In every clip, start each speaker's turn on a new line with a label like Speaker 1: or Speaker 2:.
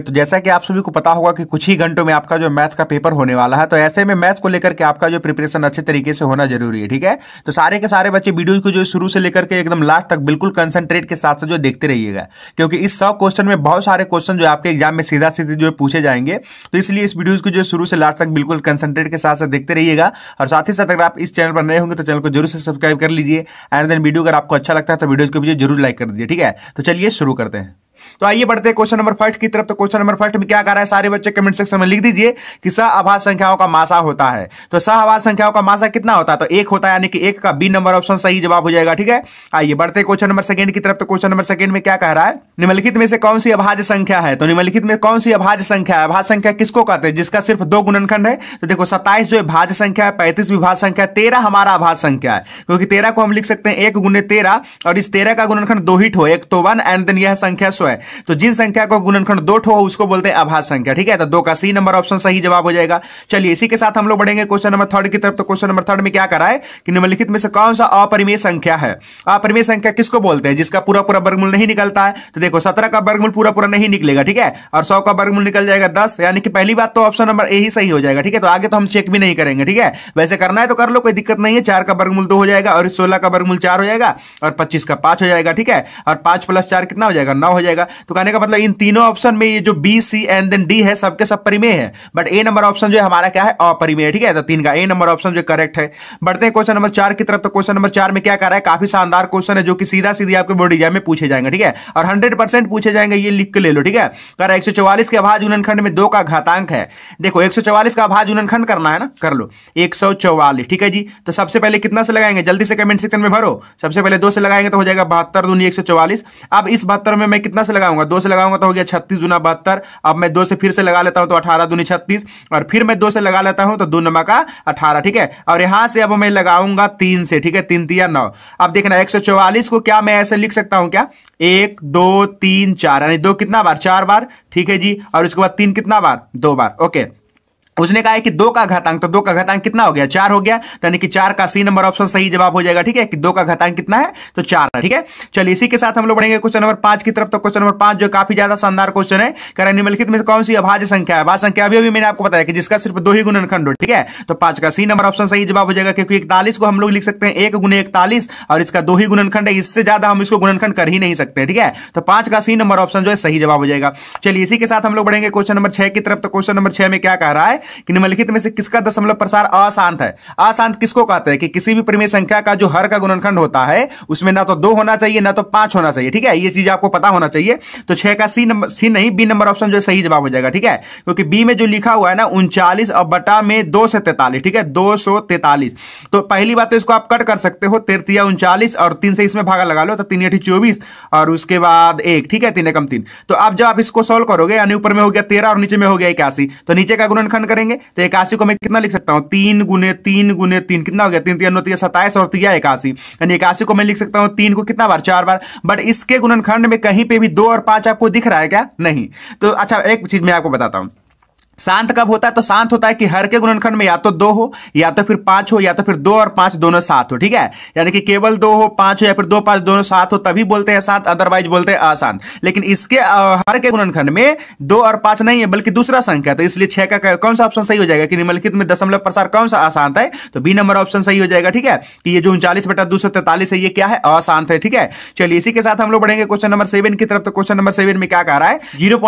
Speaker 1: तो जैसा कि आप सभी को पता होगा कि कुछ ही घंटों में आपका जो मैथ का पेपर होने वाला है तो ऐसे में मैथ को लेकर के आपका जो प्रिपरेशन अच्छे तरीके से होना जरूरी है ठीक है तो सारे के सारे बच्चे वीडियो को जो शुरू से लेकर के एकदम लास्ट तक बिल्कुल कंसंट्रेट के साथ साथ जो देखते रहिएगा क्योंकि इस सौ क्वेश्चन में बहुत सारे क्वेश्चन जो आपके एग्जाम में सीधा सीधे जो पूछे जाएंगे तो इसलिए इस वीडियो को जो शुरू से लास्ट तक बिल्कुल कंसंट्रेट के साथ साथ देखते रहिएगा और साथ ही साथ अगर आप इस चैनल पर नए होंगे तो चैनल को जरूर से सब्सक्राइब कर लीजिए एंड देन वीडियो अगर आपको अच्छा लगता है तो वीडियो को भी जरूर लाइक कर दीजिए ठीक है तो चलिए शुरू करते हैं तो आइए बढ़ते हैं क्वेश्चन नंबर फर्स्ट की तरफ तो क्वेश्चन नंबर फर्स्ट में क्या कर रहा है सारे बच्चे कमेंट सेक्शन में लिख दीजिए कि सह आभा संख्याओं का मासा होता है तो सह आभा संख्याओं का मासा कितना होता है तो एक होता है यानी कि एक का बी नंबर ऑप्शन सही जवाब हो जाएगा ठीक है आइए बढ़ते क्वेश्चन नंबर सेकंड की तरफ तो क्वेश्चन नंबर सेकंड में क्या कह रहा है निम्नलिखित में से कौन सी अभाज्य संख्या है तो निम्नलिखित में कौन सी अभाज्य संख्या है अभाज्य संख्या किसको कहते हैं जिसका सिर्फ दो गुणनखंड है तो देखो सत्ताईस जो भाज्य संख्या है पैंतीस विभाज संख्या है तेरह हमारा अभाज्य संख्या है क्योंकि तेरह को हम लिख सकते हैं एक गुणे तेरह और इस तेरह का गुणनखंड दो हिट हो एक तो वन एंड देन यह संख्या सौ है तो जिन संख्या को गुणनखंड दो ठो उसको बोलते हैं आभास संख्या ठीक है तो दो का सी नंबर ऑप्शन सही जवाब हो जाएगा चलिए इसी के साथ हम लोग बढ़ेंगे क्वेश्चन नंबर थर्ड की तरफ तो क्वेश्चन नंबर थर्ड में क्या करा है कि निम्नलिखित में से कौन सा अपरिमेय संख्या है अपरिमेय संख्या किसको बोलते हैं जिसका पूरा पूरा वर्गमूल नहीं निकलता है तो देखो सत्रह का वर्गमूल पूरा पूरा नहीं निकलेगा ठीक है और सौ का वर्गमूल निकल जाएगा दस यानी कि पहली बात तो ऑप्शन नंबर ए ही सही हो जाएगा ठीक है तो आगे तो हम चेक भी नहीं करेंगे ठीक है वैसे करना है तो कर लो कोई दिक्कत नहीं है चार का वर्गमूल दो हो जाएगा और सोलह का वर्गमूल चार हो जाएगा और पच्चीस का पांच हो जाएगा ठीक है और पांच प्लस चार कितना हो जाएगा नौ हो जाएगा जाएगा तो कहने का मतलब इन तीनों ऑप्शन में ये जो B C and then D है सबके सब परिमेय है बट ए नंबर ऑप्शन जो है हमारा क्या है अपरिमेय ठीक है तो तीन का ए नंबर ऑप्शन जो करेक्ट है बढ़ते हैं क्वेश्चन नंबर चार की तरफ तो क्वेश्चन नंबर चार में क्या कर रहा है काफी शानदार क्वेश्चन है जो कि सीधा सीधी आपके बोर्ड एग्जाम में पूछे जाएंगे ठीक है और हंड्रेड पूछे जाएंगे ये लिख के ले लो ठीक है कर एक के अभाज उन्नखंड में दो का घातांक है देखो एक का अभाज उन्नखंड करना है ना कर लो एक ठीक है जी तो सबसे पहले कितना से लगाएंगे जल्दी से कमेंट सेक्शन में भरो सबसे पहले दो से लगाएंगे तो हो जाएगा बहत्तर दूनी एक अब इस बहत्तर में मैं कितना से लगाऊंगा दो से लगाऊंगा तो हो गया छत्तीस दुना बहत्तर अब मैं दो से फिर से लगा लेता हूं तो अठारह दुनी छत्तीस और फिर मैं दो से लगा लेता हूं तो दो नमा का अठारह ठीक है और यहां से अब मैं लगाऊंगा तीन से ठीक है तीन तिया नौ अब देखना एक को क्या मैं ऐसे लिख सकता हूं क्या एक दो तीन चार यानी दो कितना बार चार बार ठीक है जी और उसके बाद तीन कितना बार दो बार ओके उसने कहा है कि दो का घातांक तो दो का घातांक कितना हो गया चार हो गया यानी कि चार का सी नंबर ऑप्शन सही जवाब हो जाएगा ठीक है कि दो का घातांक कितना है तो चार है ठीक है चलिए इसी के साथ हम लोग बढ़ेंगे क्वेश्चन नंबर पांच की तरफ तो क्वेश्चन नंबर पांच जो काफी ज्यादा शानदार क्वेश्चन है कर निम्नलिखित में कौन सी अभाज्य संख्या है अभाज संख्या अभी अभी मैंने आपको बताया कि जिसका सिर्फ दो ही गुणनखंड हो ठीक है तो पांच का सी नंबर ऑप्शन सही जवाब हो जाएगा क्योंकि इकतालीस को हम लोग लिख सकते हैं एक गुने और इसका दो ही गुणनखंड है इससे ज्यादा हम इसको गुणनखंड कर ही नहीं सकते ठीक है तो पांच का सी नंबर ऑप्शन जो है सही जवाब हो जाएगा चलिए इसी के साथ हम लोग बढ़ेंगे क्वेश्चन नंबर छह की तरफ तो क्वेश्चन नंबर छह में क्या कह रहा है कि निम्नलिखित में से किसका दशमलव प्रसार अशांत है अशांत किसको कहते हैं कि किसी भी प्रमेय संख्या का जो हर का गुणनखंड होता है उसमें ना तो दो होना चाहिए ना तो पांच होना चाहिए ठीक है ये चीज आपको पता होना चाहिए तो छह का सी नंबर सी नहीं बी नंबर ऑप्शन जो सही जवाब हो जाएगा ठीक है क्योंकि बी में जो लिखा हुआ है ना उनचालीस और बटा में दो से तैतालीस ठीक है दो सौ तैतालीस तो पहली बात तो इसको आप कट कर सकते हो तेरतिया उनचालीस और तीन से इसमें भागा लगा लो तो तीन अठी चौबीस और उसके बाद एक ठीक है तीन एकम तीन तो अब जब आप इसको सोल्व करोगे यानी ऊपर में हो गया तेरह और नीचे में हो गया इक्यासी तो नीचे का गुणनखंड करेंगे तो इक्यासी को मैं कितना लिख सकता हूँ तीन गुने तीन गुने तीन कितना हो गया तीन तीन तीन सताइस और तीन इक्यासी यानी इक्यासी को मैं लिख सकता हूँ तीन को कितना बार चार बार बट इसके गुणनखंड में कहीं पे भी दो और पांच आपको दिख रहा है क्या नहीं तो अच्छा एक चीज मैं आपको बताता हूँ शांत कब होता है तो शांत होता है कि हर के गुणनखंड में या तो दो हो या तो फिर पांच हो या तो फिर दो और पांच दोनों सात हो ठीक है यानी कि केवल दो हो पांच हो या फिर दो पांच दोनों सात हो तभी बोलते हैं शांत अदरवाइज बोलते हैं अशांत लेकिन इसके हर के गुणनखंड में दो और पांच नहीं है बल्कि दूसरा संख्या तो इसलिए छह का कौन सा ऑप्शन सही हो जाएगा कि निम्नलिखित में दशमलव प्रसार कौन सा अशांत है तो बी नंबर ऑप्शन सही हो जाएगा ठीक है कि ये जो उनचालीस बटा दो है ये क्या है अशांत है ठीक है चलिए इसी के साथ हम लोग बढ़ेंगे क्वेश्चन नंबर सेवन की तरफ तो क्वेश्चन नंबर सेवन में क्या कह रहा है जीरो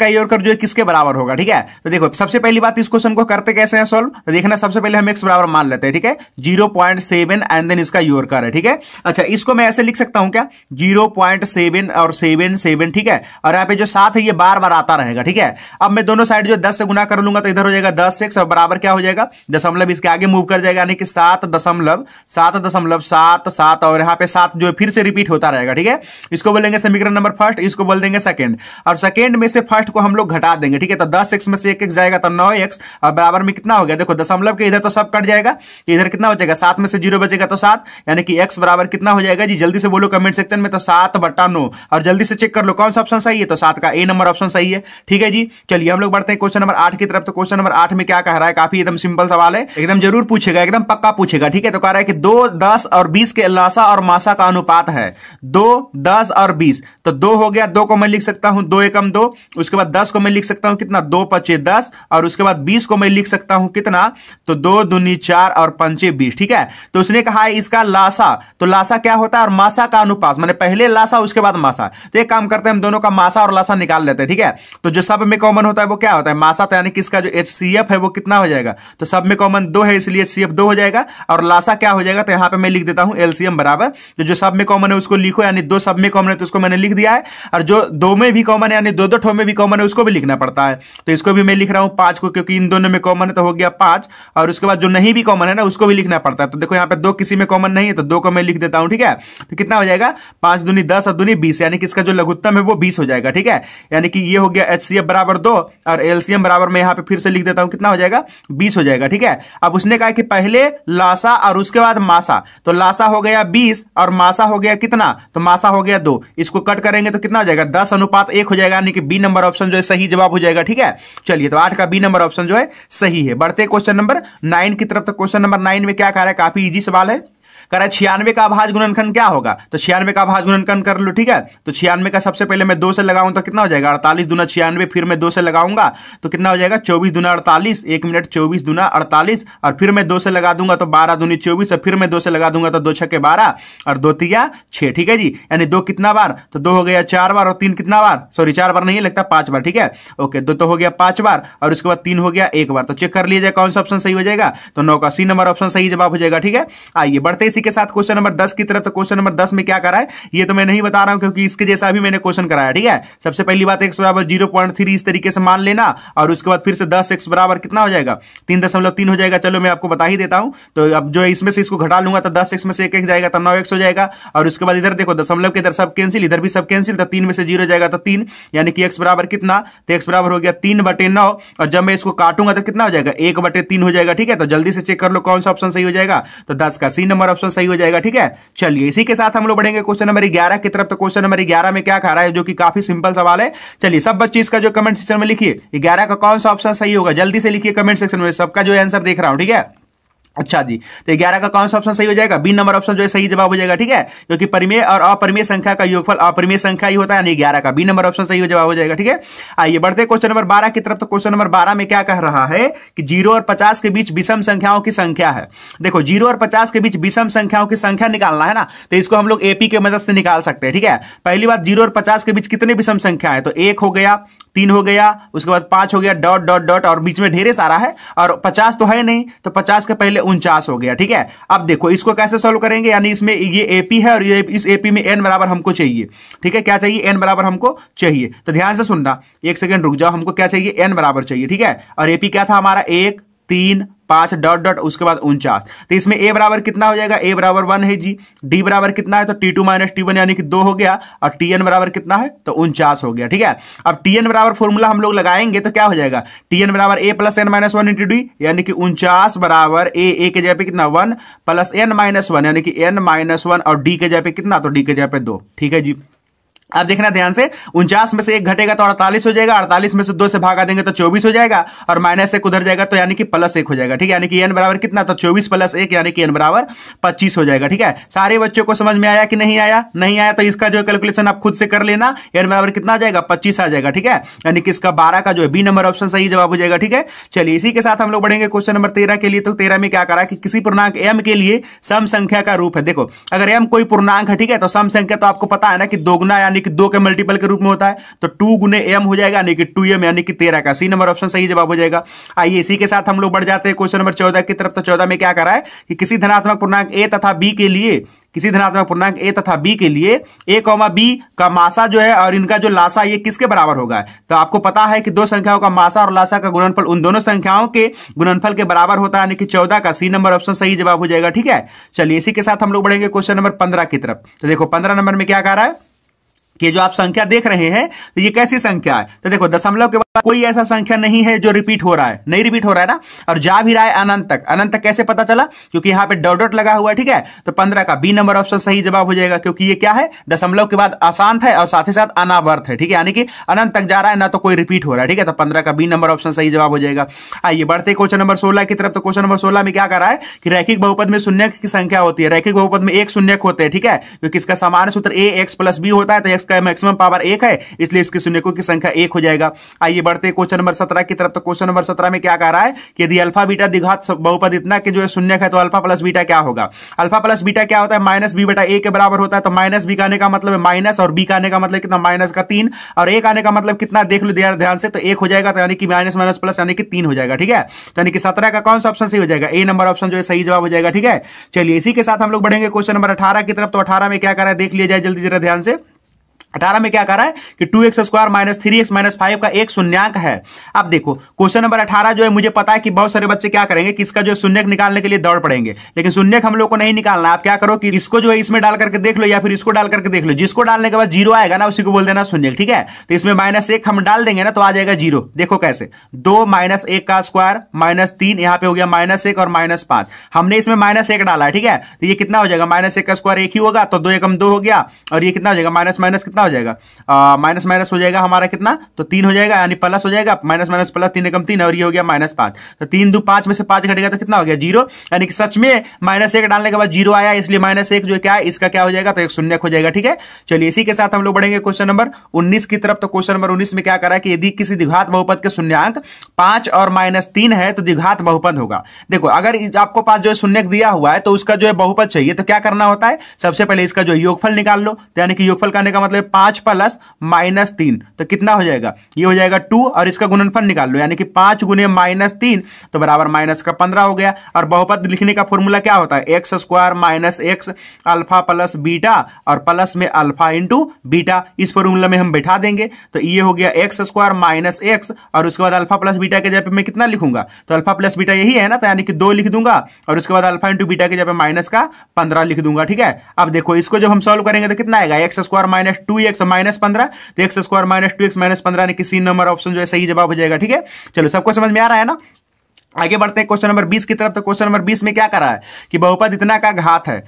Speaker 1: का ये और जो है किसके बराबर होगा ठीक है तो देखो सबसे पहली बात इस क्वेश्चन को करते कैसे हैं सॉल्व तो देखना सबसे पहले हम एक्स बराबर मान लेते हैं ठीक है zero point seven and then इसका योर कर है ठीक है अच्छा इसको मैं ऐसे लिख सकता हूं क्या जीरो पॉइंट सेवन और सेवन सेवन ठीक है और यहाँ पे जो सात है ये बार बार आता रहेगा ठीक है अब मैं दोनों साइड जो दस से गुना कर लूंगा तो इधर हो जाएगा दस एक्स और बराबर क्या हो जाएगा दशमलव इसके आगे मूव कर जाएगा यानी कि सात दशमलव सात दशमलव सात सात और यहाँ पे सात जो फिर से रिपीट होता रहेगा ठीक है इसको बोलेंगे समीकरण नंबर फर्स्ट इसको बोल देंगे सेकेंड और सेकेंड में से फर्स्ट को हम लोग घटा देंगे ठीक है तो दस एक्स में से एक एक जाएगा तो नौ एक्स और बराबर में कितना हो गया देखो दशमलव के इधर तो सब कट जाएगा इधर कितना बचेगा सात में से जीरो बचेगा तो सात यानी कि एक्स बराबर कितना हो जाएगा जी जल्दी से बोलो कमेंट सेक्शन में तो सात बटा नौ और जल्दी से चेक कर लो कौन सा ऑप्शन सही है तो सात का ए नंबर ऑप्शन सही है ठीक है जी चलिए हम लोग बढ़ते हैं क्वेश्चन नंबर आठ की तरफ तो क्वेश्चन नंबर आठ में क्या कह रहा है काफी एकदम सिंपल सवाल है एकदम जरूर पूछेगा एकदम पक्का पूछेगा ठीक है तो कह रहा है कि दो दस और बीस के लाशा और मासा का अनुपात है दो दस और बीस तो दो हो गया दो को मैं लिख सकता हूं दो एकम दो उसके बाद दस को मैं लिख सकता हूं कितना दो पचे दस दस और उसके बाद बीस को मैं लिख सकता हूं कितना तो दो दुनी चार और पंचे बीस ठीक है तो उसने कहा है इसका लासा तो लासा क्या होता है और मासा का अनुपात मैंने पहले लासा उसके बाद मासा तो एक काम करते हैं हम दोनों का मासा और लासा निकाल लेते हैं ठीक है तो जो सब में कॉमन होता है वो क्या होता है मासा तो यानी कि इसका जो एच है वो कितना हो जाएगा तो सब में कॉमन दो है इसलिए एच दो हो जाएगा और लासा क्या हो जाएगा तो यहाँ पे मैं लिख देता हूँ एलसीएम बराबर तो जो सब में कॉमन है उसको लिखो यानी दो सब में कॉमन है तो उसको मैंने लिख दिया है और जो दो में भी कॉमन है यानी दो दो ठो में भी कॉमन है उसको भी लिखना पड़ता है तो इसको भी मैं लिख रहा हूं पांच को क्योंकि इन दोनों में कॉमन है तो हो गया पांच और उसके बाद जो नहीं भी कॉमन है ना उसको भी लिखना पड़ता है तो देखो यहाँ पे दो किसी में कॉमन नहीं है तो दो को मैं लिख देता हूँ ठीक है तो कितना हो जाएगा पांच दूनी दस और दूनी बीस यानी कि इसका जो लघुत्तम है वो बीस हो जाएगा ठीक है यानी कि ये हो गया एच बराबर दो और एलसीएम बराबर मैं यहाँ पे फिर से लिख देता हूँ कितना हो जाएगा बीस हो जाएगा ठीक है अब उसने कहा कि पहले लासा और उसके बाद मासा तो लासा हो गया बीस और मासा हो गया कितना तो मासा हो गया दो इसको कट करेंगे तो कितना हो जाएगा दस अनुपात एक हो जाएगा यानी कि बी नंबर ऑप्शन जो है सही जवाब हो जाएगा ठीक है चलिए तो तो आठ का बी नंबर ऑप्शन जो है सही है बढ़ते क्वेश्चन नंबर नाइन की तरफ तो क्वेश्चन नंबर नाइन में क्या कह रहा है काफी ईजी सवाल है कर रहा है छियानवे का आभाज गुणनखंड क्या होगा तो छियानवे का आभाज गुणनखंड कर लो ठीक है तो छियानवे का सबसे पहले मैं दो से लगाऊं तो कितना हो जाएगा अड़तालीस दुना छियानवे फिर मैं दो से लगाऊंगा तो कितना हो जाएगा चौबीस दुना अड़तालीस एक मिनट चौबीस दुना अड़तालीस और फिर मैं दो से लगा दूंगा तो बारह दूनी चौबीस और फिर मैं दो से लगा दूंगा तो दो के बारह और दो तिया छः ठीक है जी यानी दो कितना बार तो दो हो गया चार बार और तीन कितना बार सॉरी चार बार नहीं लगता पाँच बार ठीक है ओके दो तो हो गया पाँच बार और उसके बाद तीन हो गया एक बार तो चेक कर लीजिए कौन सा ऑप्शन सही हो जाएगा तो नौ का सी नंबर ऑप्शन सही जवाब हो जाएगा ठीक है आइए बढ़ते इसी के साथ क्वेश्चन नंबर दस की तरफ तो क्वेश्चन नंबर दस में क्या करा है ये तो मैं नहीं बता रहा हूं क्योंकि इसके जैसा भी मैंने क्वेश्चन कराया ठीक है सबसे पहली बात एक्स बराबर जीरो पॉइंट थ्री इस तरीके से मान लेना और उसके बाद फिर से दस एक्स बराबर कितना हो जाएगा तीन दशमलव तीन हो जाएगा चलो मैं आपको बता ही देता हूं तो अब जो इसमें से इसको घटा लूंगा तो दस एक्स में से एक एक्स जाएगा तब नौ एक्स हो जाएगा और उसके बाद इधर देखो दशमलव के इधर सब कैंसिल इधर भी सब कैंसिल तो तीन में से जीरो जाएगा तो तीन यानी कि एक्स बराबर कितना तो एक्स बराबर हो गया तीन बटे नौ और जब मैं इसको काटूंगा तो कितना हो जाएगा एक बटे तीन हो जाएगा ठीक है तो जल्दी से चेक कर लो कौन सा ऑप्शन सही हो जाएगा तो दस का सी नंबर ऑप्शन ऑप्शन सही हो जाएगा ठीक है चलिए इसी के साथ हम लोग बढ़ेंगे क्वेश्चन नंबर ग्यारह की तरफ तो क्वेश्चन नंबर ग्यारह में क्या खा रहा है जो कि काफी सिंपल सवाल है चलिए सब बच्चे इसका जो कमेंट सेक्शन में लिखिए ग्यारह का कौन सा ऑप्शन सही होगा जल्दी से लिखिए कमेंट सेक्शन में सबका जो आंसर देख रहा हूं ठीक है अच्छा जी तो ग्यारह का कौन सा ऑप्शन सही हो जाएगा बी नंबर ऑप्शन जो है सही जवाब हो जाएगा ठीक है क्योंकि परिमेय और अपरिमेय संख्या का योगफल अपरिमेय संख्या ही होता है यानी ग्यारह का बी नंबर ऑप्शन सही जवाब हो जाएगा ठीक है आइए बढ़ते क्वेश्चन नंबर बारह की तरफ तो क्वेश्चन नंबर बारह में क्या कह रहा है कि जीरो और पचास के बीच विषम संख्याओं की संख्या है देखो जीरो और पचास के बीच विषम संख्याओं की संख्या निकालना है ना तो इसको हम लोग एपी के मदद से निकाल सकते हैं ठीक है पहली बात जीरो और पचास के बीच कितने विषम संख्या है तो एक हो गया तीन हो गया उसके बाद पांच हो गया डॉट डॉट डॉट और बीच में ढेरे सारा है और पचास तो है नहीं तो पचास के पहले उनचास हो गया ठीक है अब देखो इसको कैसे सोल्व करेंगे यानी इसमें ये एपी है और ये इस एपी में एन बराबर हमको चाहिए ठीक है क्या चाहिए एन बराबर हमको चाहिए तो ध्यान से सुनना एक सेकेंड रुक जाओ हमको क्या चाहिए एन बराबर चाहिए ठीक है और एपी क्या था हमारा एक तीन पांच डॉट डॉट उसके बाद उनचास तो इसमें ए बराबर कितना हो जाएगा ए बराबर वन है जी डी बराबर कितना है तो T two minus T one यानी कि दो हो गया और टी एन बराबर कितना है तो उनचास हो गया ठीक है अब टी एन बराबर फॉर्मूला हम लोग लगाएंगे तो क्या हो जाएगा टी एन बराबर A plus N minus one into D यानी कि उनचास बराबर ए ए के जगह पे कितना one plus N minus one यानी कि एन माइनस वन और डी के जगह पे कितना तो डी के जगह पे दो ठीक है जी अब देखना ध्यान से उनचास में से एक घटेगा तो अड़तालीस हो जाएगा अड़तालीस में से दो से भागा देंगे तो चौबीस हो जाएगा और माइनस एक उधर जाएगा तो यानी कि प्लस एक हो जाएगा ठीक है यानी कि एन बराबर कितना तो चौबीस प्लस एक यानी कि एन बराबर पच्चीस हो जाएगा ठीक है सारे बच्चों को समझ में आया कि नहीं आया नहीं आया तो इसका जो कैलकुलेशन आप खुद से कर लेना एन बराबर कितना आ जाएगा पच्चीस आ जाएगा ठीक है यानी कि इसका बारह का जो है बी नंबर ऑप्शन सही जवाब हो जाएगा ठीक है चलिए इसी के साथ हम लोग बढ़ेंगे क्वेश्चन नंबर तेरह के लिए तो तेरह में क्या करा कि किसी पूर्णांक एम के लिए सम संख्या का रूप है देखो अगर एम कोई पूर्णांक है ठीक है तो सम संख्या तो आपको पता है ना कि दोगुना यानी यानी कि दो के मल्टीपल के रूप में होता है तो टू गुने एम हो जाएगा यानी कि टू एम यानी कि तेरह का सी नंबर ऑप्शन सही जवाब हो जाएगा आइए इसी के साथ हम लोग बढ़ जाते हैं क्वेश्चन नंबर चौदह की तरफ तो चौदह में क्या करा है कि किसी धनात्मक पूर्णांक ए तथा बी के लिए किसी धनात्मक पूर्णांक ए तथा बी के लिए ए कौमा बी का मासा जो है और इनका जो लाशा ये किसके बराबर होगा तो आपको पता है कि दो संख्याओं का मासा और लाशा का गुणनफल उन दोनों संख्याओं के गुणनफल के बराबर होता है यानी कि चौदह का सी नंबर ऑप्शन सही जवाब हो जाएगा ठीक है चलिए इसी के साथ हम लोग बढ़ेंगे क्वेश्चन नंबर पंद्रह की तरफ तो देखो पंद्रह नंबर में क्या कह रहा है कि जो आप संख्या देख रहे हैं तो ये कैसी संख्या है तो देखो दशमलव के बाद कोई ऐसा संख्या नहीं है जो रिपीट हो रहा है नहीं रिपीट हो रहा है ना और जा भी रहा है अनंत तक अनंत तक कैसे पता चला क्योंकि यहाँ पे डॉट डॉट लगा हुआ है ठीक है तो पंद्रह का बी नंबर ऑप्शन सही जवाब हो जाएगा क्योंकि ये क्या है दशमलव के बाद अशांत है और साथ ही साथ अनावर्थ है ठीक है यानी कि अनंत तक जा रहा है ना तो कोई रिपीट हो रहा है ठीक है तो पंद्रह का बी नंबर ऑप्शन सही जवाब हो जाएगा आइए बढ़ते क्वेश्चन नंबर सोलह की तरफ तो क्वेश्चन नंबर सोलह में क्या कर रहा है कि रैखिक बहुपद में शून्य की संख्या होती है रैखिक बहुपद में एक शून्य होते हैं ठीक है क्योंकि इसका सामान्य सूत्र ए एक्स प्लस बी होता है तो एक्स इसका मैक्सिमम पावर एक है इसलिए इसके शून्यकों की संख्या एक हो जाएगा आइए बढ़ते क्वेश्चन नंबर सत्रह की तरफ तो क्वेश्चन नंबर सत्रह में क्या कह रहा है कि यदि अल्फा बीटा दिघात बहुपद इतना कि जो है शून्य है तो अल्फा प्लस बीटा क्या होगा अल्फा प्लस बीटा क्या होता है माइनस बी बेटा ए के बराबर होता है तो माइनस बी आने का मतलब माइनस और बी का आने का मतलब कितना माइनस का तीन और एक आने का मतलब कितना देख लो ध्यान से तो एक हो जाएगा तो यानी कि माइनस माइनस प्लस यानी कि तीन हो जाएगा ठीक है तो यानी कि सत्रह का कौन सा ऑप्शन सही हो जाएगा ए नंबर ऑप्शन जो है सही जवाब हो जाएगा ठीक है चलिए इसी के साथ हम लोग बढ़ेंगे क्वेश्चन नंबर अठारह की तरफ तो अठारह में क्या कर रहा है देख लिया जाए जल्दी जरा ध्यान से अठारह में क्या कह रहा है कि two X square minus three X minus five का एक शून्यंक है अब देखो क्वेश्चन नंबर अठारह जो है मुझे पता है कि बहुत सारे बच्चे क्या करेंगे कि इसका जो शून्यक निकालने के लिए दौड़ पड़ेंगे लेकिन शून्य हम लोग को नहीं निकालना आप क्या करो कि इसको जो है इसमें डाल करके देख लो या फिर इसको डाल करके देख लो जिसको डालने के बाद जीरो आएगा ना उसी को बोल देना शून्यक ठीक है तो इसमें माइनस एक हम डाल देंगे ना तो आ जाएगा जीरो देखो कैसे दो माइनस एक का स्क्वायर माइनस तीन यहाँ पे हो गया माइनस एक और माइनस पांच हमने इसमें माइनस एक डाला ठीक है तो ये कितना हो जाएगा माइनस एक का स्क्वायर एक ही होगा तो दो एकम दो हो गया और ये कितना हो जाएगा माइनस माइनस कितना हो जाएगा माइनस uh, माइनस हो जाएगा हमारा कितना तो तीन हो जाएगा यानी प्लस हो जाएगा माइनस माइनस प्लस तीन एकम तीन और ये हो गया माइनस पांच तो तीन दो पांच में से पांच घटेगा तो कितना हो गया जीरो यानी कि सच में माइनस एक डालने के बाद जीरो आया इसलिए माइनस एक जो क्या है इसका क्या हो जाएगा तो एक शून्य हो जाएगा ठीक है चलिए इसी के साथ हम लोग बढ़ेंगे क्वेश्चन नंबर उन्नीस की तरफ तो क्वेश्चन नंबर उन्नीस में क्या करा कि यदि किसी दिघात बहुपद के शून्यांक पांच और माइनस है तो दिघात बहुपद होगा देखो अगर आपको पास जो है शून्य दिया हुआ है तो उसका जो है बहुपद चाहिए तो क्या करना होता है सबसे पहले इसका जो योगफल निकाल लो तो यानी कि योगफल करने का मतलब पांच प्लस माइनस तीन तो कितना हो जाएगा ये हो जाएगा टू और इसका गुणनफल निकाल लो यानी कि पांच गुने माइनस तीन तो बराबर माइनस का पंद्रह हो गया और बहुपद लिखने का फॉर्मूला क्या होता है X square minus X alpha plus beta और प्लस में अल्फा इंटू बीटा इस फॉर्मूला में हम बैठा देंगे तो ये हो गया एक्स स्क्वायर माइनस एक्स और उसके बाद अल्फा प्लस बीटा के जब मैं कितना लिखूंगा तो अल्फा प्लस बीटा यही है ना तो यानी कि दो लिख दूंगा और उसके बाद अल्फा इंटू बीटा के जब माइनस का पंद्रह लिख दूंगा ठीक है अब देखो इसको जब हम सोल्व करेंगे तो कितना आएगा X square minus two two X minus पंद्रह तो X square minus two X minus पंद्रह ने किसी नंबर ऑप्शन जो है सही जवाब हो जाएगा ठीक है चलो सबको समझ में आ रहा है ना आगे बढ़ते हैं क्वेश्चन नंबर 20 की तरफ तो क्वेश्चन नंबर 20 में क्या करा है कि बहुपद इतना का घात है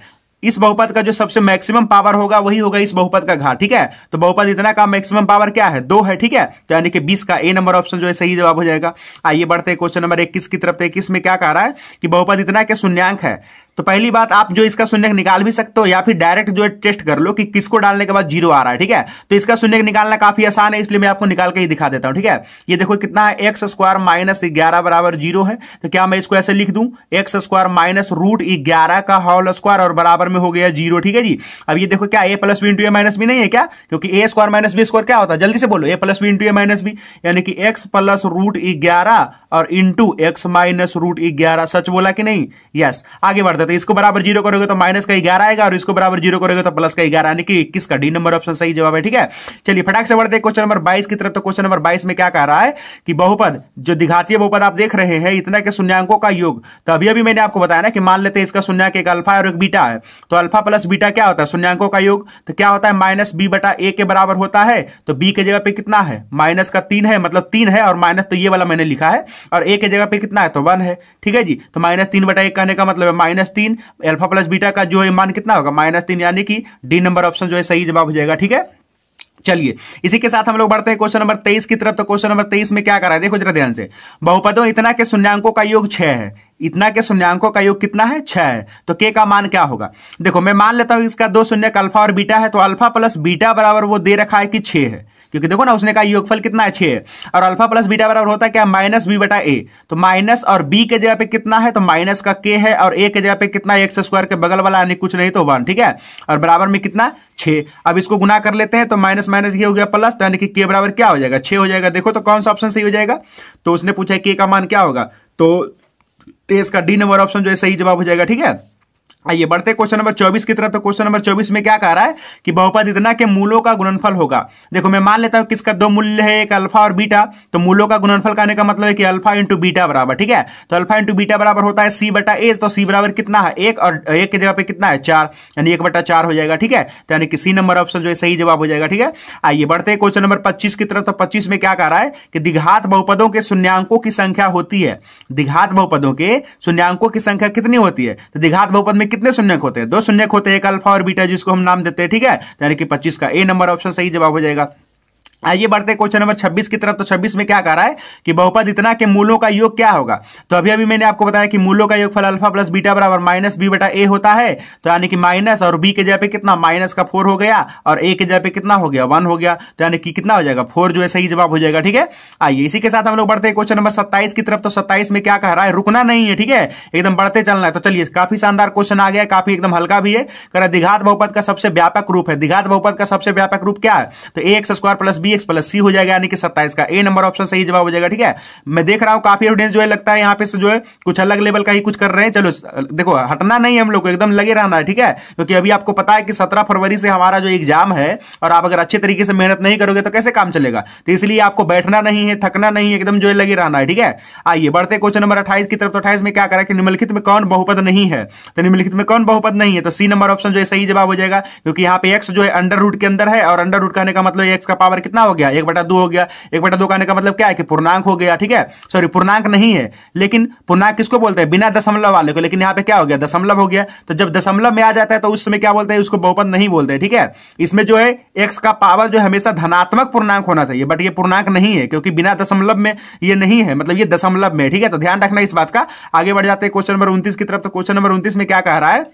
Speaker 1: इस बहुपद का जो सबसे मैक्सिमम पावर होगा वही होगा इस बहुपद का घाट ठीक है तो बहुपद इतना का मैक्सिमम पावर क्या है दो है ठीक है तो यानी कि बीस का ए नंबर ऑप्शन जो है सही जवाब हो जाएगा आइए बढ़ते हैं क्वेश्चन नंबर इक्कीस की तरफ तो इक्कीस में क्या कह रहा है कि बहुपद इतना के शून्यंक है तो पहली बात आप जो इसका शून्य निकाल भी सकते हो या फिर डायरेक्ट जो है टेस्ट कर लो कि किसको डालने के बाद जीरो आ रहा है ठीक है तो इसका शून्य निकालना काफी आसान है इसलिए मैं आपको निकाल के ही दिखा देता हूं ठीक है ये देखो कितना है एक्स स्क्वायर माइनस ग्यारह बराबर जीरो है तो क्या मैं इसको ऐसे लिख दू एक्स स्क्वायर माइनस रूट ग्यारह का हॉल स्क्वायर और बराबर स्क्वायर में हो गया जीरो ठीक है जी अब ये देखो क्या A plus B into A minus B नहीं है क्या क्योंकि A square minus B square क्या होता है जल्दी से बोलो A plus B into A minus B यानी कि एक्स प्लस रूट ग्यारह और इंटू एक्स माइनस रूट ग्यारह सच बोला कि नहीं यस आगे बढ़ते थे तो इसको बराबर जीरो करोगे तो माइनस का ग्यारह आएगा और इसको बराबर जीरो करोगे तो प्लस का ग्यारह यानी कि इक्कीस का डी नंबर ऑप्शन सही जवाब है ठीक है चलिए फटाक से बढ़ते क्वेश्चन नंबर बाईस की तरफ तो क्वेश्चन नंबर बाईस में क्या कह रहा है कि बहुपद जो दिघातीय बहुपद आप देख रहे हैं इतना के शून्यांकों का योग तो अभी अभी मैंने आपको बताया ना कि मान लेते हैं इसका शून्य एक अल्फा और एक बीटा है तो अल्फा प्लस बीटा क्या होता है शून्यंकों का योग तो क्या होता है माइनस बी बटा ए के बराबर होता है तो बी के जगह पे कितना है माइनस का तीन है मतलब तीन है और माइनस तो ये वाला मैंने लिखा है और ए के जगह पे कितना है तो वन है ठीक है जी तो माइनस तीन बटा एक कहने का मतलब है माइनस तीन अल्फा प्लस बीटा का जो है मान कितना होगा माइनस तीन यानी कि डी नंबर ऑप्शन जो है सही जवाब हो जाएगा ठीक है चलिए इसी के साथ हम लोग बढ़ते हैं क्वेश्चन नंबर तेईस की तरफ तो क्वेश्चन नंबर तेईस में क्या करा है देखो जरा ध्यान से बहुपदों इतना के शून्यांकों का योग छह है इतना के शून्यांकों का योग कितना है छह है तो के का मान क्या होगा देखो मैं मान लेता हूं इसका दो शून्य अल्फा और बीटा है तो अल्फा प्लस बीटा बराबर वो दे रखा है कि छह है क्योंकि देखो ना उसने कहा योगफल कितना है छे और अल्फा प्लस बीटा बराबर होता है क्या माइनस बी बटा ए तो माइनस और बी के जगह पे कितना है तो माइनस का के है और ए के जगह पे कितना एक्स स्क्वायर के बगल वाला यानी कुछ नहीं तो वन ठीक है और बराबर में कितना छे अब इसको गुना कर लेते हैं तो माइनस माइनस ये हो गया प्लस तो यानी कि के बराबर क्या हो जाएगा छे हो जाएगा देखो तो कौन सा ऑप्शन सही हो जाएगा तो उसने पूछा के का मान क्या होगा तो इसका डी नंबर ऑप्शन जो है सही जवाब हो जाएगा ठीक है आइए बढ़ते क्वेश्चन नंबर चौबीस की तरफ तो क्वेश्चन नंबर चौबीस में क्या कह रहा है कि बहुपद इतना के मूलों का गुणनफल होगा देखो मैं मान लेता हूं किसका दो मूल्य है एक अल्फा और बीटा तो मूलों का गुणनफल कहने का मतलब है कि अल्फा इंटू बीटा बराबर ठीक है तो अल्फा इंटू बीटा बराबर होता है सी बटा ए तो सी बराबर कितना है एक और एक की जगह पे कितना है चार यानी एक बटा चार हो जाएगा ठीक है तो यानी कि सी नंबर ऑप्शन जो है सही जवाब हो जाएगा ठीक है आइए बढ़ते हैं क्वेश्चन नंबर पच्चीस की तरफ तो पच्चीस में क्या कह रहा है कि दिघात बहुपदों के शून्यांकों की संख्या होती है दिघात बहुपदों के शून्यांकों की संख्या कितनी होती है तो दिघात बहुपद में कितने शून्यक होते हैं दो शून्यक होते हैं एक अल्फा और बीटा जिसको हम नाम देते हैं ठीक है यानी कि पच्चीस का ए नंबर ऑप्शन सही जवाब हो जाएगा आइए बढ़ते क्वेश्चन नंबर 26 की तरफ तो 26 में क्या कह रहा है कि बहुपद इतना के मूलों का योग क्या होगा तो अभी अभी मैंने आपको बताया कि मूलों का योग फल अल्फा प्लस बीटा बराबर माइनस बी बटा ए होता है तो यानी कि माइनस और बी के जगह पे कितना माइनस का फोर हो गया और ए के जगह पे कितना हो गया वन हो गया तो यानी कि कितना हो जाएगा फोर जो है सही जवाब हो जाएगा ठीक है आइए इसी के साथ हम लोग बढ़ते क्वेश्चन नंबर सत्ताईस की तरफ तो सत्ताईस में क्या कह रहा है रुकना नहीं है ठीक है एकदम बढ़ते चलना है तो चलिए काफी शानदार क्वेश्चन आ गया काफी एकदम हल्का भी है कह रहा दिघात बहुपत का सबसे व्यापक रूप है दिघात बहुपत का सबसे व्यापक रूप क्या है तो A X square plus B B X plus C हो जाएगा यानी कि सत्ताईस का ए नंबर ऑप्शन सही जवाब हो जाएगा ठीक है मैं देख रहा हूँ काफी एविडेंस जो है लगता है यहाँ पे जो है कुछ अलग लेवल का ही कुछ कर रहे हैं चलो देखो हटना नहीं हम लोग को एकदम लगे रहना है ठीक है क्योंकि अभी आपको पता है कि सत्रह फरवरी से हमारा जो एग्जाम है और आप अगर अच्छे तरीके से मेहनत नहीं करोगे तो कैसे काम चलेगा तो इसलिए आपको बैठना नहीं है थकना नहीं है एकदम जो है लगे रहना है ठीक है आइए बढ़ते क्वेश्चन नंबर अट्ठाईस की तरफ तो अठाईस में क्या करा कि निम्नलिखित में कौन बहुपद नहीं है तो निम्नलिखित में कौन बहुपद नहीं है तो सी नंबर ऑप्शन जो है सही जवाब हो जाएगा क्योंकि यहाँ पे एक्स जो है अंडर रूट के अंदर है और अंडर रूट कहने का मतलब एक्स का पावर कितना कितना हो गया एक बटा दो हो गया एक बटा दो का का मतलब क्या है कि पूर्णांक हो गया ठीक है सॉरी पूर्णांक नहीं है लेकिन पूर्णांक किसको बोलते हैं बिना दशमलव वाले को लेकिन यहाँ पे क्या हो गया दशमलव हो गया तो जब दशमलव में आ जाता है तो उस समय क्या बोलते हैं उसको बहुपद नहीं बोलते ठीक है इसमें जो है एक्स का पावर जो हमेशा धनात्मक पूर्णांक होना चाहिए बट ये पूर्णांक नहीं है क्योंकि बिना दशमलव में ये नहीं है मतलब ये दशमलव में ठीक है तो ध्यान रखना इस बात का आगे बढ़ जाते हैं क्वेश्चन नंबर उन्तीस की तरफ तो क्वेश्चन नंबर उन्तीस में क्या कह रहा है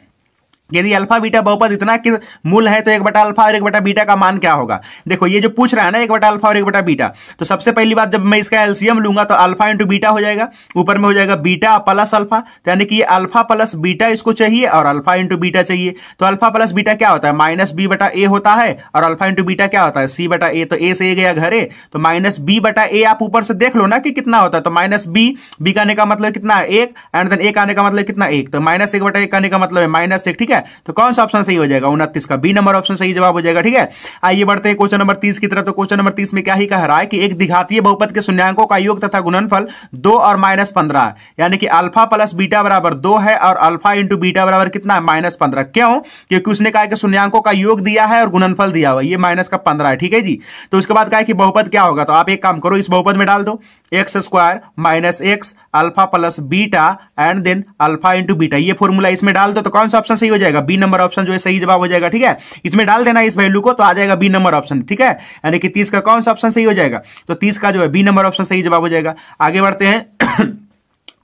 Speaker 1: यदि अल्फा बीटा बहुपद इतना कि मूल है तो एक बटा अल्फा और एक बटा बीटा का मान क्या होगा देखो ये जो पूछ रहा है ना एक बटा अल्फा और एक बटा बीटा तो सबसे पहली बात जब मैं इसका एल्सियम लूंगा तो अल्फा इंटू बीटा हो जाएगा ऊपर में हो जाएगा बीटा प्लस अल्फा यानी कि ये अल्फा प्लस बीटा इसको चाहिए और अल्फा इंटू बीटा चाहिए तो अल्फा प्लस बीटा क्या होता है माइनस बी बटा ए होता है और अल्फा इंटू बीटा क्या होता है सी बटा ए तो ए से ए गया घरे तो माइनस बी बटा ए आप ऊपर से देख लो ना कि कितना होता है तो माइनस बी बी का का मतलब कितना है एक एंड देन एक आने का मतलब कितना एक तो माइनस एक बटा एक आने का मतलब है माइनस एक ठीक है तो कौन सा ऑप्शन सही हो जाएगा उनतीस का बी नंबर ऑप्शन सही जवाब हो जाएगा ठीक है आइए बढ़ते हैं क्वेश्चन नंबर तीस की तरफ तो क्वेश्चन नंबर तीस में क्या ही कह रहा है कि एक दिघातीय बहुपत के शून्यांकों का योग तथा गुणनफल दो और माइनस पंद्रह यानी कि अल्फा प्लस बीटा बराबर दो है और अल्फा इंटू बीटा बराबर कितना है माइनस पंद्रह क्यों क्योंकि उसने कहा कि शून्यांकों का योग दिया है और गुणनफल दिया हुआ ये माइनस का पंद्रह है ठीक है जी तो उसके बाद कहा कि बहुपद क्या होगा तो आप एक काम करो इस बहुपद में डाल दो X square minus X alpha plus beta and then alpha into beta ये फॉर्मूला इसमें डाल दो तो कौन सा ऑप्शन सही हो जाएगा बी नंबर ऑप्शन जो है सही जवाब हो जाएगा ठीक है इसमें डाल देना इस वैल्यू को तो आ जाएगा बी नंबर ऑप्शन ठीक है यानी कि तीस का कौन सा ऑप्शन सही हो जाएगा तो तीस का जो है बी नंबर ऑप्शन सही जवाब हो जाएगा आगे बढ़ते हैं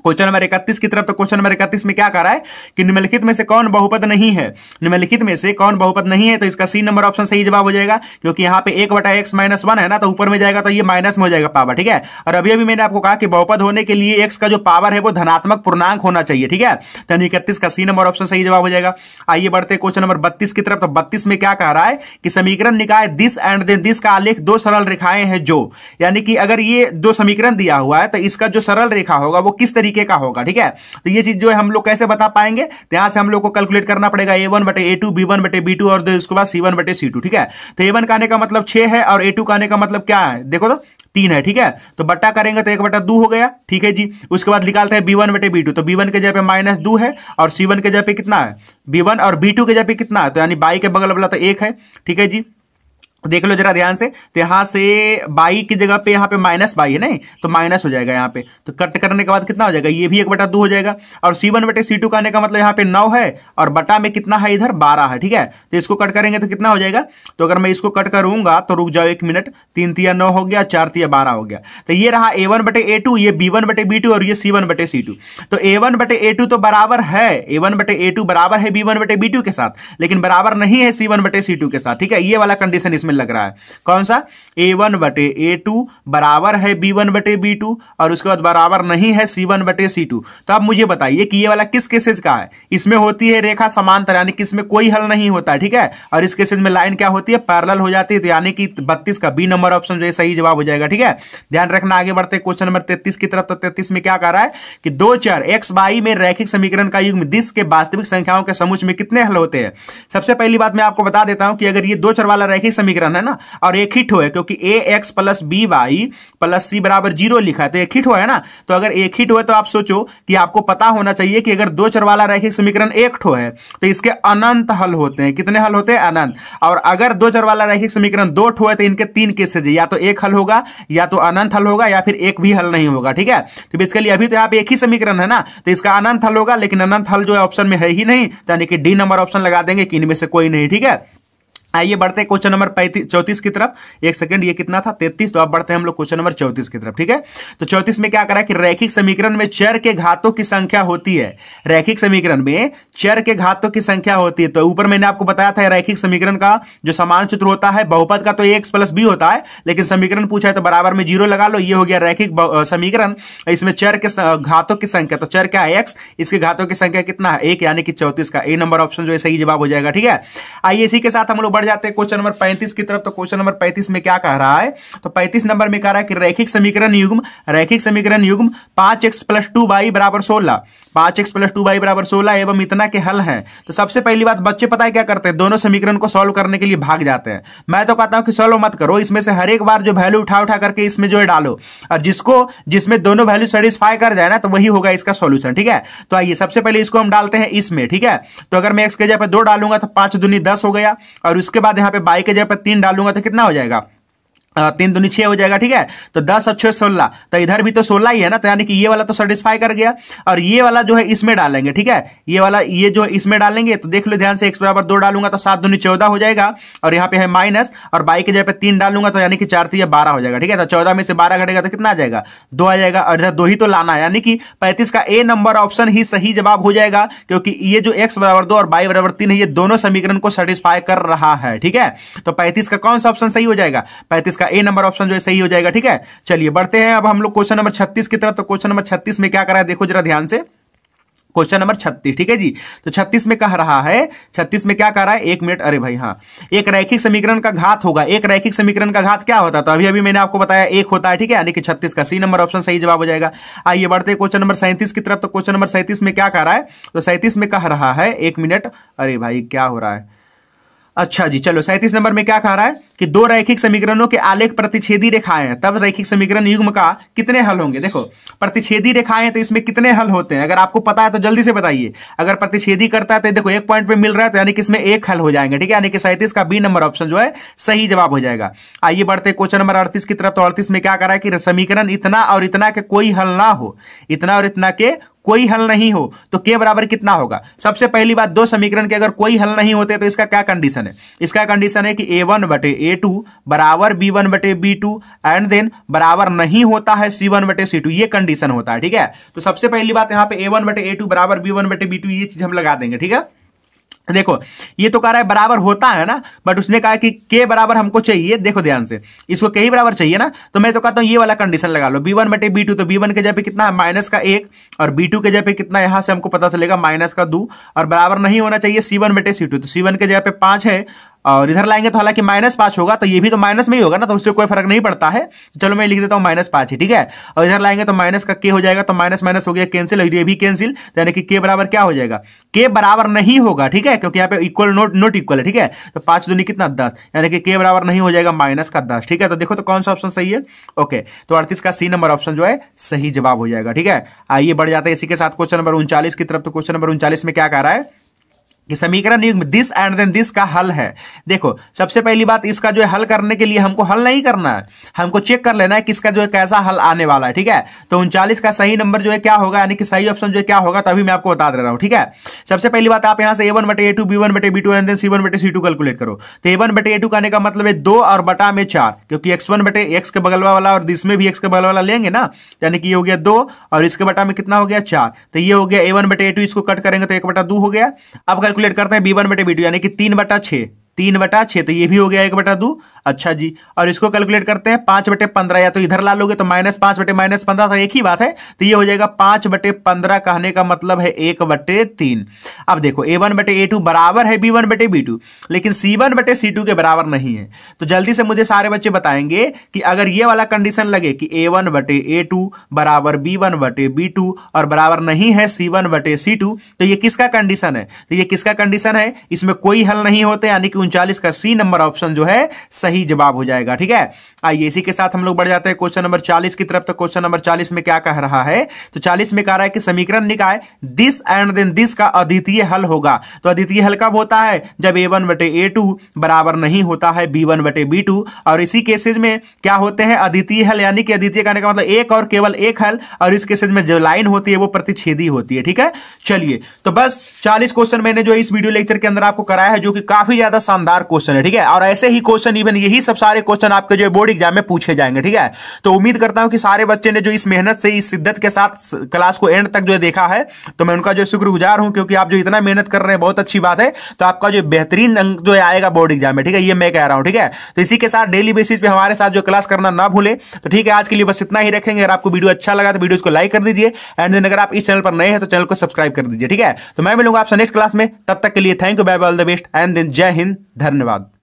Speaker 1: क्वेश्चन नंबर इकतीस की तरफ तो क्वेश्चन नंबर इकतीस में क्या कह रहा है कि निम्नलिखित में से कौन बहुपद नहीं है निम्नलिखित में से कौन बहुपद नहीं है तो इसका सी नंबर ऑप्शन सही जवाब हो जाएगा क्योंकि यहाँ पे एक बटा एक्स माइनस वन है ना तो ऊपर में जाएगा तो ये माइनस में हो जाएगा पावर ठीक है और अभी अभी मैंने आपको कहा कि बहुपद होने के लिए एक्स का जो पावर है वो धनात्मक पूर्णांक होना चाहिए ठीक है तो इकतीस का सी नंबर ऑप्शन सही जवाब हो जाएगा आइए बढ़ते क्वेश्चन नंबर बत्तीस की तरफ तो बत्तीस में क्या कह रहा है कि समीकरण निकाय दिस एंड देन दिस का आलेख दो सरल रेखाएं हैं जो यानी कि अगर ये दो समीकरण दिया हुआ है तो इसका जो सरल रेखा होगा वो किस तरीके तरीके का होगा ठीक है तो ये चीज जो है हम लोग कैसे बता पाएंगे तो यहां से हम लोग को कैलकुलेट करना पड़ेगा ए वन बटे ए टू बी वन बटे बी टू और उसके बाद सी वन बटे सी टू ठीक है तो ए वन का आने का मतलब छह है और ए टू का आने का मतलब क्या है देखो तो तीन है ठीक है तो बट्टा करेंगे तो एक बटा दो हो गया ठीक है जी उसके बाद निकालते हैं बी वन बटे बी टू तो बी वन के जगह पे माइनस दो है और सी वन के जगह पे कितना है बी वन और बी टू के जगह पे कितना है तो यानी बाई के बगल वाला तो एक है ठीक है जी देख लो जरा ध्यान से तो यहां से बाई की जगह पे यहाँ पे माइनस बाई है ना तो माइनस हो जाएगा यहाँ पे तो कट करने के बाद कितना हो जाएगा ये भी एक बटा दो हो जाएगा और सी वन बटे सी टू का आने का मतलब यहाँ पे नौ है और बटा में कितना है इधर बारह है ठीक है तो इसको कट करेंगे तो कितना हो जाएगा तो अगर मैं इसको कट करूंगा तो रुक जाओ एक मिनट तीन तिया नौ हो गया चार तिया बारह हो गया तो ये रहा ए वन बटे ए टू ये बी वन बटे बी टू और ये सी वन बटे सी टू तो ए वन बटे ए टू तो बराबर है ए वन बटे ए टू बराबर है बी वन बटे बी टू के साथ लेकिन बराबर नहीं है सी वन बटे सी टू के साथ ठीक है ये वाला कंडीशन इसमें में लग रहा है कौन सा ए वन बटे ए टू बराबर है बी वन बटे बी टू और उसके बाद बराबर नहीं है सी वन बटे सी टू तो अब मुझे बताइए कि ये वाला किस केसेज का है इसमें होती है रेखा समांतर यानी कि इसमें कोई हल नहीं होता ठीक है और इस केसेज में लाइन क्या होती है पैरल हो जाती है तो यानी कि बत्तीस का बी नंबर ऑप्शन जो है सही जवाब हो जाएगा ठीक है ध्यान रखना आगे बढ़ते क्वेश्चन नंबर तेतीस की तरफ तो तेतीस में क्या कर रहा है कि दो चार एक्स बाई में रैखिक समीकरण का युग्म दिस के वास्तविक संख्याओं के समूच में कितने हल होते हैं सबसे पहली बात मैं आपको बता देता हूं कि अगर ये दो चर वाला रैखिक समीकरण समीकरण है ना और एक ही ठो है क्योंकि A X plus B Y plus C बराबर जीरो लिखा है तो एक ही ठो है ना तो अगर एक ही ठो है तो आप सोचो कि आपको पता होना चाहिए कि अगर दो चर वाला रैखिक समीकरण एक ठो है तो इसके अनंत हल होते हैं कितने हल होते हैं अनंत और अगर दो चर वाला रैखिक समीकरण दो ठो है तो इनके तीन केसेज या तो एक हल होगा या तो अनंत हल होगा या फिर एक भी हल नहीं होगा ठीक है तो बेसिकली अभी तो आप एक ही समीकरण है ना तो इसका अनंत हल होगा लेकिन अनंत हल जो है ऑप्शन में है ही नहीं तो यानी कि डी नंबर ऑप्शन लगा देंगे कि इनमें से कोई नहीं ठीक है आइए बढ़ते क्वेश्चन नंबर पैंतीस चौतीस की तरफ एक सेकंड ये कितना था तैतीस तो अब बढ़ते हैं हम लोग क्वेश्चन नंबर चौतीस की तरफ ठीक है तो चौतीस में क्या करा कि रैखिक समीकरण में चर के घातों की संख्या होती है रैखिक समीकरण में चर के घातों की संख्या होती है तो ऊपर मैंने आपको बताया था रैखिक समीकरण का जो समान चित्र होता है बहुपद का तो एक्स प्लस बी होता है लेकिन समीकरण पूछा है तो बराबर में जीरो लगा लो ये हो गया रैखिक समीकरण इसमें चर के घातों की संख्या तो चर क्या है एक्स इसके घातों की संख्या कितना है एक यानी कि चौतीस का ए नंबर ऑप्शन जो है सही जवाब हो जाएगा ठीक है आइए इसी के साथ हम लोग बढ़ जाते हैं क्वेश्चन नंबर पैंतीस की तरफ तो क्वेश्चन नंबर पैंतीस में क्या कह रहा है तो पैंतीस नंबर में कह रहा है कि रैखिक समीकरण युग्म रैखिक समीकरण युग्म पांच एक्स प्लस टू बाई बराबर सोलह पांच एक्स प्लस टू बाई बराबर सोलह एवं इतना के हल है तो सबसे पहली बात बच्चे पता है क्या करते हैं दोनों समीकरण को सोल्व करने के लिए भाग जाते हैं मैं तो कहता हूं कि सोल्व मत करो इसमें से हर एक बार जो वैल्यू उठा उठा करके इसमें जो है डालो और जिसको जिसमें दोनों वैल्यू सेटिस्फाई कर जाए ना तो वही होगा इसका सोल्यूशन ठीक है तो आइए सबसे पहले इसको हम डालते हैं इसमें ठीक है तो अगर मैं एक्स के जगह पर दो डालूंगा तो पांच दुनी दस हो गया और उसके बाद यहाँ पे बाई के जगह पर तीन डालूंगा तो कितना हो जाएगा तीन दूनी छह हो जाएगा ठीक है तो दस और छह सोलह तो इधर भी तो सोलह ही है ना तो यानी कि ये वाला तो सेटिस्फाई कर गया और ये वाला जो है इसमें डालेंगे ठीक है ये वाला ये जो है इसमें डालेंगे तो देख लो ध्यान से एक बराबर दो डालूंगा तो सात दूनी चौदह हो जाएगा और यहाँ पे है माइनस और बाई के जगह पे तीन डालूंगा तो यानी कि चार तीन बारह हो जाएगा ठीक है तो चौदह में से बारह घटेगा तो कितना आ जाएगा दो आ जाएगा और इधर दो ही तो लाना है यानी कि पैंतीस का ए नंबर ऑप्शन ही सही जवाब हो जाएगा क्योंकि ये जो एक्स बराबर और बाई बराबर है ये दोनों समीकरण को सेटिस्फाई कर रहा है ठीक है तो पैंतीस का कौन सा ऑप्शन सही हो जाएगा पैंतीस का ए नंबर ऑप्शन जो है सही हो जाएगा ठीक है चलिए बढ़ते हैं अब हम लोग क्वेश्चन नंबर छत्तीस की तरफ तो क्वेश्चन नंबर छत्तीस में क्या करा है देखो जरा ध्यान से क्वेश्चन नंबर छत्तीस ठीक है जी तो छत्तीस में कह रहा है छत्तीस में क्या कह रहा है एक मिनट अरे भाई हाँ एक रैखिक समीकरण का घात होगा एक रैखिक समीकरण का घात क्या होता है तो अभी अभी मैंने आपको बताया एक होता है ठीक है यानी कि छत्तीस का सी नंबर ऑप्शन सही जवाब हो जाएगा आइए बढ़ते क्वेश्चन नंबर सैंतीस की तरफ तो क्वेश्चन नंबर सैंतीस में क्या कह रहा है तो सैंतीस में कह रहा है एक मिनट अरे भाई क्या हो रहा है अच्छा जी चलो सैंतीस नंबर में क्या कह रहा है कि दो रैखिक समीकरणों के आलेख प्रतिच्छेदी रेखाएं हैं तब रैखिक समीकरण युग्म का कितने हल होंगे देखो प्रतिच्छेदी रेखाएं हैं तो इसमें कितने हल होते हैं अगर आपको पता है तो जल्दी से बताइए अगर प्रतिच्छेदी करता है तो देखो एक पॉइंट पे मिल रहा है तो यानी कि इसमें एक हल हो जाएंगे ठीक है यानी कि सैंतीस का बी नंबर ऑप्शन जो है सही जवाब हो जाएगा आइए बढ़ते क्वेश्चन नंबर अड़तीस की तरफ तो अड़तीस में क्या कह रहा है कि समीकरण इतना और इतना के कोई हल ना हो इतना और इतना के कोई हल नहीं हो तो के बराबर कितना होगा सबसे पहली बात दो समीकरण के अगर कोई हल नहीं होते तो इसका क्या कंडीशन है इसका कंडीशन है कि ए वन बटे ए टू बराबर बी वन बटे बी टू एंड देन बराबर नहीं होता है सी वन बटे सी टू ये कंडीशन होता है ठीक है तो सबसे पहली बात यहाँ पे ए वन बटे ए टू बराबर बी वन बटे बी टू ये चीज हम लगा देंगे ठीक है देखो ये तो कह रहा है बराबर होता है ना बट उसने कहा कि के बराबर हमको चाहिए देखो ध्यान से इसको के ही बराबर चाहिए ना तो मैं तो कहता हूँ ये वाला कंडीशन लगा लो बी वन बटे बी टू तो बी वन के जगह पे कितना है माइनस का एक और बी टू के जगह पे कितना यहाँ से हमको पता चलेगा माइनस का दो और बराबर नहीं होना चाहिए सी वन बटे सी टू तो सी वन के जगह पे पाँच है और इधर लाएंगे तो हालांकि माइनस पाँच होगा तो ये भी तो माइनस में ही होगा ना तो उससे कोई फर्क नहीं पड़ता है चलो मैं लिख देता हूँ माइनस पाँच ही ठीक है और इधर लाएंगे तो माइनस का के हो जाएगा तो माइनस माइनस हो गया कैंसिल और ये भी कैंसिल तो यानी कि के बराबर क्या हो जाएगा के बराबर नहीं होगा ठीक है क्योंकि यहाँ पे इक्वल नोट नोट इक्वल है ठीक है तो पाँच दूनी कितना दस यानी कि के बराबर नहीं हो जाएगा माइनस का दस ठीक है तो देखो तो कौन सा ऑप्शन सही है ओके तो अड़तीस का सी नंबर ऑप्शन जो है सही जवाब हो जाएगा ठीक है आइए बढ़ जाता है इसी के साथ क्वेश्चन नंबर उनचालीस की तरफ तो क्वेश्चन नंबर उनचालीस में क्या कह रहा है कि समीकरण युग्म दिस एंड देन दिस का हल है देखो सबसे पहली बात इसका जो है हल करने के लिए हमको हल नहीं करना है हमको चेक कर लेना है कि इसका जो है कैसा हल आने वाला है ठीक है तो उनचालीस का सही नंबर जो है क्या होगा यानी कि सही ऑप्शन जो है क्या होगा तभी मैं आपको बता दे रहा हूं ठीक है सबसे पहली बात आप यहां से ए वन बटे ए टू बी वन बटे B two and C one बटे सी टू कैलकुलेट करो तो ए वन बटे ए टू का आने का मतलब है दो और बटा में चार क्योंकि एक्स वन बटे एक्स के बगलवा वाला और दिस में भी एक्स के बगल वाला लेंगे ना यानी कि ये हो गया दो और इसके बटा में कितना हो गया चार तो ये हो गया ए वन बटे ए टू इसको कट करेंगे तो एक बटा दो हो गया अब कैलकुलेट कैलकुलेट करते हैं बी वन बटे बी टू यानी कि तीन बटा छः तीन बटा छः तो ये भी हो गया एक बटा दो अच्छा जी और इसको कैलकुलेट करते हैं पाँच बटे पंद्रह या तो इधर ला लोगे तो माइनस पाँच बटे माइनस पंद्रह तो एक ही बात है तो ये हो जाएगा पाँच बटे पंद्रह कहने का मतलब है एक बटे तीन अब देखो ए वन बटे ए टू बराबर है बी वन बटे बी टू लेकिन सी वन बटे सी टू के बराबर नहीं है तो जल्दी से मुझे सारे बच्चे बताएंगे कि अगर ये वाला कंडीशन लगे कि ए वन बटे ए टू बराबर बी वन बटे बी टू और बराबर नहीं है सी वन बटे सी टू तो ये किसका कंडीशन है तो ये किसका कंडीशन है इसमें कोई हल नहीं होते यानी कि उनचालीस का सी नंबर ऑप्शन जो है सही जवाब हो जाएगा ठीक है आइए इसी के साथ हम लोग बढ़ जाते हैं क्वेश्चन नंबर चालीस की तरफ तो क्वेश्चन नंबर चालीस में क्या कह रहा है तो चालीस में कह रहा है कि समीकरण निकाय दिस एंड देन दिस का अद्वितीय हल होगा तो अद्वितीय हल कब होता है जब ए वन बटे ए टू बराबर नहीं होता है बी वन बटे बी टू और इसी केसेज में क्या होते हैं अद्वितीय हल यानी कि अद्वितीय कहने का मतलब एक और केवल एक हल और इस केसेज में जो लाइन होती है वो प्रतिच्छेदी होती है ठीक है चलिए तो बस चालीस क्वेश्चन मैंने जो इस वीडियो लेक्चर के अंदर आपको कराया है जो कि काफी ज्यादा शानदार क्वेश्चन है ठीक है और ऐसे ही क्वेश्चन इवन यही सब सारे क्वेश्चन आपके जो बोर्ड एग्जाम में पूछे जाएंगे ठीक है तो उम्मीद करता हूं कि सारे बच्चे ने जो इस मेहनत से इस शिद्दत के साथ क्लास को एंड तक जो देखा है तो मैं उनका जो शुक्रगुजार हूं क्योंकि आप जो इतना मेहनत कर रहे हैं बहुत अच्छी बात है तो आपका जो बेहतरीन अंक जो आएगा बोर्ड एग्जाम में ठीक है ये मैं कह रहा हूं ठीक है तो इसी के साथ डेली बेसिस पे हमारे साथ जो क्लास करना ना भूले तो ठीक है आज के लिए बस इतना ही रखेंगे अगर आपको वीडियो अच्छा लगा तो वीडियो को लाइक कर दीजिए एंड देन अगर आप इस चैनल पर नए हैं तो चैनल को सब्सक्राइब कर दीजिए ठीक है तो मैं मिलूंगा आपसे नेक्स्ट क्लास में तब तक के लिए thank you bye all the best and then जय हिंद धन्यवाद